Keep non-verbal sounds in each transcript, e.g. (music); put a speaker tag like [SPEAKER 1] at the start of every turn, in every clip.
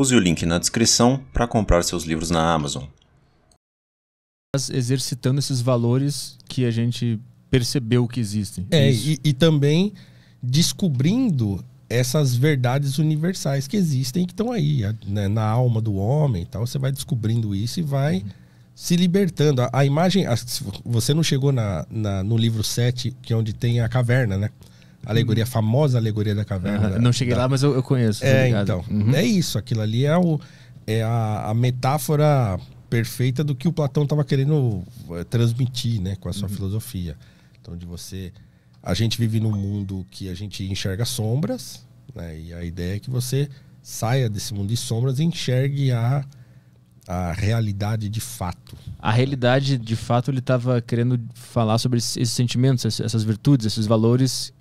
[SPEAKER 1] Use o link na descrição para comprar seus livros na Amazon. Exercitando esses valores que a gente percebeu que existem. É, e, e, também descobrindo essas verdades universais que existem, que estão aí, né, na alma do homem e tal. Você vai descobrindo isso e vai uhum. se libertando. A, a imagem. A, você não chegou na, na, no livro 7, que é onde tem a caverna, né? alegoria, a famosa alegoria da caverna. Da, não cheguei da... lá, mas eu, eu conheço. Tá é, então. Uhum. É isso, aquilo ali é, o, é a, a metáfora perfeita do que o Platão estava querendo eh, transmitir né, com a sua uhum. filosofia. Então, de você. A gente vive num mundo que a gente enxerga sombras, né, e a ideia é que você saia desse mundo de sombras e enxergue a, a realidade de fato. A realidade de fato, ele estava querendo falar sobre esses sentimentos, essas virtudes, esses valores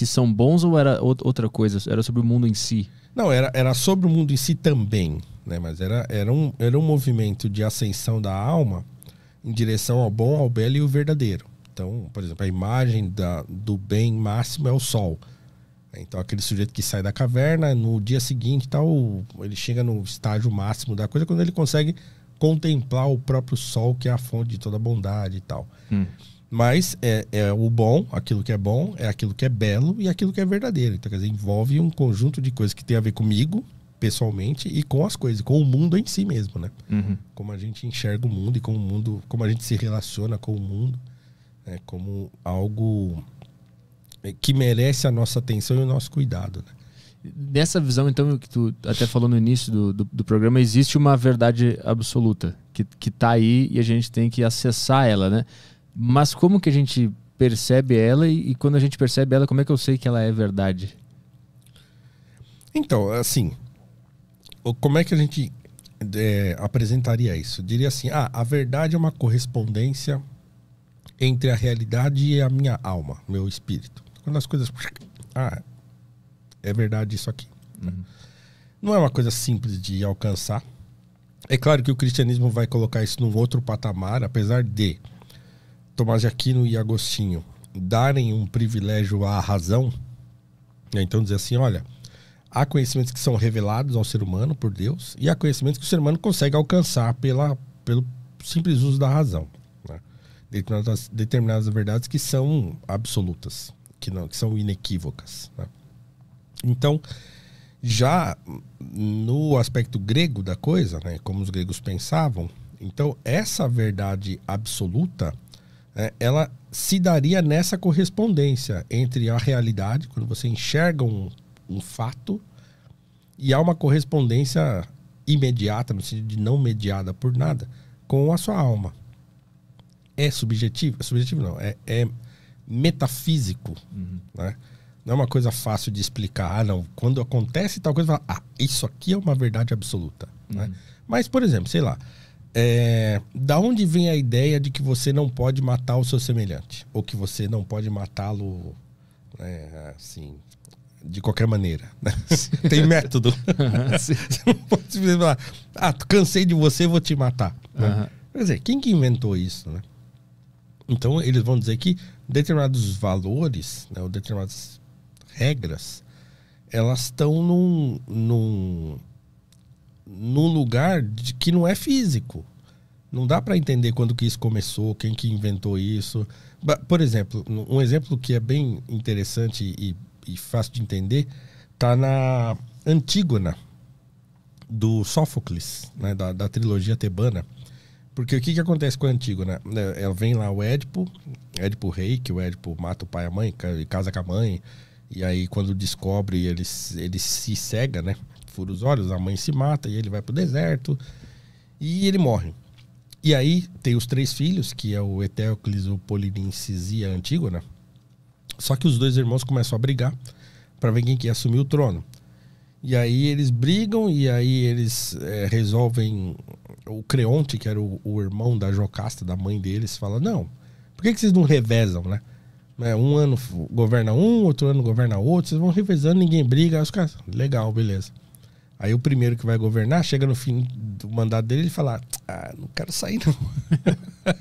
[SPEAKER 1] que são bons ou era outra coisa? Era sobre o mundo em si? Não, era, era sobre o mundo em si também, né? Mas era, era, um, era um movimento de ascensão da alma em direção ao bom, ao belo e ao verdadeiro. Então, por exemplo, a imagem da, do bem máximo é o sol. Então, aquele sujeito que sai da caverna, no dia seguinte, tal, tá ele chega no estágio máximo da coisa quando ele consegue contemplar o próprio sol, que é a fonte de toda bondade e tal. Hum. Mas é, é, o bom, aquilo que é bom, é aquilo que é belo e aquilo que é verdadeiro. Então, quer dizer, envolve um conjunto de coisas que tem a ver comigo, pessoalmente, e com as coisas, com o mundo em si mesmo, né? Uhum. Como a gente enxerga o mundo e com o mundo, como a gente se relaciona com o mundo, né? como algo é, que merece a nossa atenção e o nosso cuidado, né? Nessa visão, então, que tu até falou no início do, do, do programa, existe uma verdade absoluta que, que tá aí e a gente tem que acessar ela, né? Mas como que a gente percebe ela e, e, quando a gente percebe ela, como é que eu sei que ela é verdade? Então, assim, como é que a gente é, apresentaria isso? Eu diria assim: ah, a verdade é uma correspondência entre a realidade e a minha alma, meu espírito. Quando as coisas. Ah, é verdade isso aqui. Uhum. Não é uma coisa simples de alcançar. É claro que o cristianismo vai colocar isso num outro patamar, apesar de Tomás de Aquino e Agostinho darem um privilégio à razão, né? então dizer assim, olha, há conhecimentos que são revelados ao ser humano por Deus e há conhecimentos que o ser humano consegue alcançar pela, pelo simples uso da razão. Né? Determinadas, determinadas verdades que são absolutas, que, não, que são inequívocas. Né? Então, já no aspecto grego da coisa, né, como os gregos pensavam, então essa verdade absoluta é, ela se daria nessa correspondência entre a realidade, quando você enxerga um, um fato, e há uma correspondência imediata, no sentido de não mediada por nada, com a sua alma. É subjetivo? É subjetivo não, é, é metafísico. Uhum. Né? Não é uma coisa fácil de explicar. Ah, não, quando acontece tal coisa, fala, ah, isso aqui é uma verdade absoluta. Né? Uhum. Né? Mas, por exemplo, sei lá, é, da onde vem a ideia de que você não pode matar o seu semelhante? Ou que você não pode matá-lo né, assim, de qualquer maneira? Né? (laughs) Tem método. Uhum. (laughs) você não pode falar, ah, cansei de você, vou te matar. Uhum. Né? Quer dizer, quem que inventou isso? Né? Então, eles vão dizer que determinados valores, né, ou determinadas regras, elas estão num, num no lugar de, que não é físico. Não dá para entender quando que isso começou, quem que inventou isso. Por exemplo, um exemplo que é bem interessante e, e fácil de entender está na Antígona do Sófocles, né, da, da, trilogia tebana. Porque o que, que acontece com a Antígona? É, ela vem lá o Édipo, Édipo rei, que o Édipo mata o pai e a mãe, casa com a mãe, e aí quando descobre, ele, ele se cega, né? fura os olhos, a mãe se mata e ele vai pro deserto e ele morre. E aí tem os três filhos, que é o Eteocles, o Polinices e a Antígona. Só que os dois irmãos começam a brigar para ver quem que ia assumir o trono. E aí eles brigam e aí eles é, resolvem. O Creonte, que era o, o, irmão da Jocasta, da mãe deles, fala: Não, por que, que vocês não revezam, né? É, um ano governa um, outro ano governa outro, vocês vão revezando, ninguém briga. Aí os caras, legal, beleza. Aí o primeiro que vai governar chega no fim do mandato dele e fala: Ah, não quero sair, não. (laughs)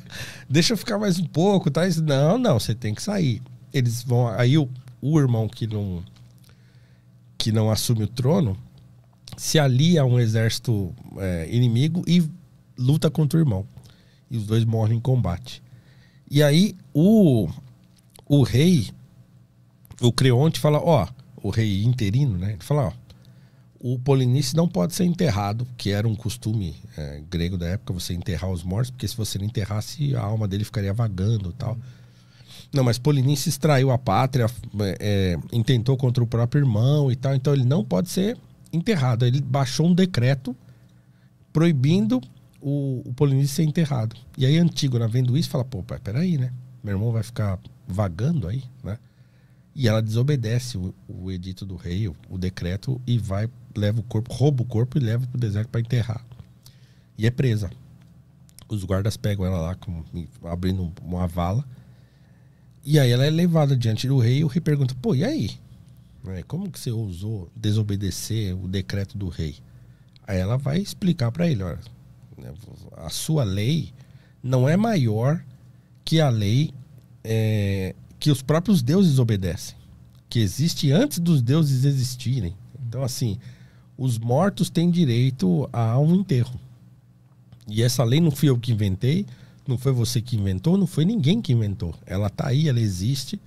[SPEAKER 1] Deixa eu ficar mais um pouco, tá? Isso, não, não, você tem que sair. Eles vão. Aí o, o irmão que não, que não assume o trono se alia a um exército é, inimigo e luta contra o irmão. E os dois morrem em combate. E aí o, o rei, o Creonte, fala: Ó, o rei interino, né? Ele fala: Ó o polinice não pode ser enterrado, que era um costume é, grego da época, você enterrar os mortos, porque se você não enterrasse, a alma dele ficaria vagando tal. Não, mas polinice extraiu a pátria, é, é, intentou contra o próprio irmão e tal, então ele não pode ser enterrado. Ele baixou um decreto proibindo o, o polinice ser enterrado. E aí Antígona, vendo isso, fala, pô, pai, peraí, né? Meu irmão vai ficar vagando aí, né? E ela desobedece o, o edito do rei, o, o, decreto, e vai, leva o corpo, rouba o corpo e leva para o deserto para enterrar. E é presa. Os guardas pegam ela lá, com, abrindo uma vala. E aí ela é levada diante do rei e o rei pergunta: pô, e aí? É, como que você ousou desobedecer o decreto do rei? Aí ela vai explicar para ele: olha, né, a sua lei não é maior que a lei. É, que os próprios deuses obedecem, que existe antes dos deuses existirem. Então, assim, os mortos têm direito a um enterro. E essa lei não fui eu que inventei, não foi você que inventou, não foi ninguém que inventou. Ela está aí, ela existe.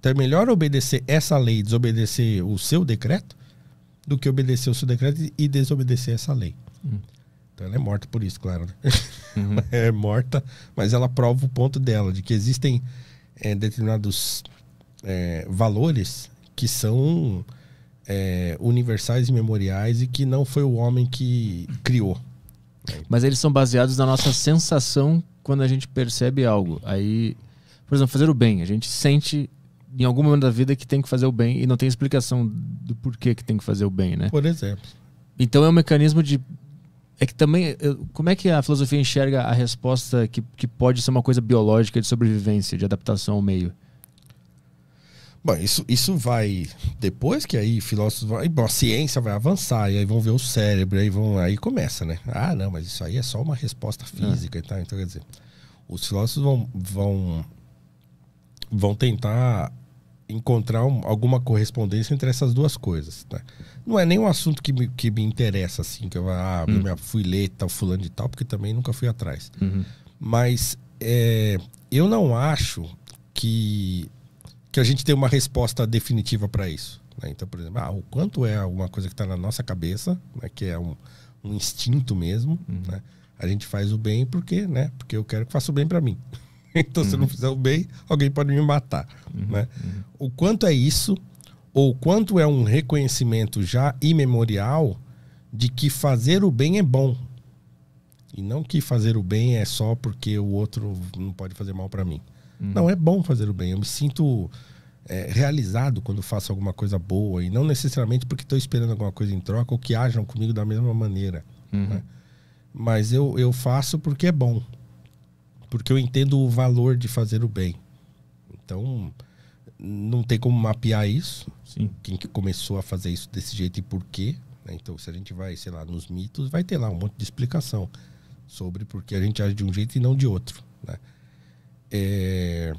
[SPEAKER 1] Então é melhor obedecer essa lei, desobedecer o seu decreto, do que obedecer o seu decreto e desobedecer essa lei. Hum. Então ela é morta por isso, claro. Né? Uhum. (laughs) é morta, mas ela prova o ponto dela, de que existem é, determinados é, valores que são é, universais e memoriais e que não foi o homem que criou. Mas eles são baseados na nossa sensação quando a gente percebe algo. Aí, por exemplo, fazer o bem. A gente sente em algum momento da vida que tem que fazer o bem e não tem explicação do porquê que tem que fazer o bem, né? Por exemplo. Então é um mecanismo de é que também, como é que a filosofia enxerga a resposta que, que pode ser uma coisa biológica de sobrevivência, de adaptação ao meio? Bom, isso, isso vai. Depois que aí filósofos vão. Bom, a ciência vai avançar, e aí vão ver o cérebro, aí, vão, aí começa, né? Ah, não, mas isso aí é só uma resposta é. física ah. e tal. Então, quer dizer, os filósofos vão, vão, vão tentar encontrar um, alguma correspondência entre essas duas coisas. Né? Não é nenhum assunto que me, que me interessa, assim, que eu, ah, uhum. eu fui ler tal, fulano de tal, porque também nunca fui atrás. Uhum. Mas é, eu não acho que, que a gente tem uma resposta definitiva para isso. Né? Então, por exemplo, ah, o quanto é alguma coisa que está na nossa cabeça, né? que é um, um instinto mesmo, uhum. né? a gente faz o bem porque, né? porque eu quero que faça o bem para mim. (laughs) então, uhum. se eu não uhum. fizer o bem, alguém pode me matar. Uhum. Né? Uhum. O quanto é isso, ou quanto é um reconhecimento já imemorial de que fazer o bem é bom. E não que fazer o bem é só porque o outro não pode fazer mal para mim. Uhum. Não, é bom fazer o bem. Eu me sinto é, realizado quando faço alguma coisa boa. E não necessariamente porque estou esperando alguma coisa em troca ou que hajam comigo da mesma maneira. Uhum. Né? Mas eu, eu faço porque é bom porque eu entendo o valor de fazer o bem. Então, não tem como mapear isso. Sim. Quem que começou a fazer isso desse jeito e por quê. Né? Então, se a gente vai, sei lá, nos mitos, vai ter lá um monte de explicação sobre por que a gente age de um jeito e não de outro. Né? É...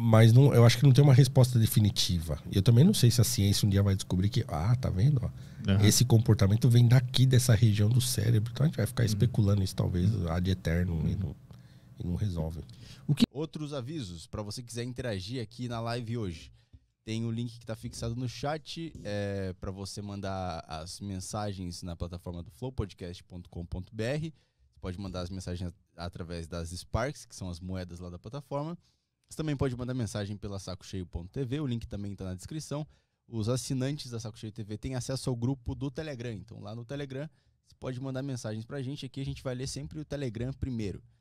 [SPEAKER 1] Mas não, eu acho que não tem uma resposta definitiva. Eu também não sei se a ciência um dia vai descobrir que, ah, tá vendo? Ó, uhum. Esse comportamento vem daqui, dessa região do cérebro. Então a gente vai ficar uhum. especulando isso, talvez, uhum. ad eterno. Uhum e não Que... Outros avisos, para você quiser interagir aqui na live hoje. Tem o link que está fixado no chat é, para você mandar as mensagens na plataforma do flowpodcast.com.br. Você pode mandar as mensagens através das Sparks, que são as moedas lá da plataforma. Você também pode mandar mensagem pela sacocheio.tv, o link também está na descrição. Os assinantes da Saco Cheio TV têm acesso ao grupo do Telegram. Então, lá no Telegram, você pode mandar mensagens para a gente. Aqui a gente vai ler sempre o Telegram primeiro.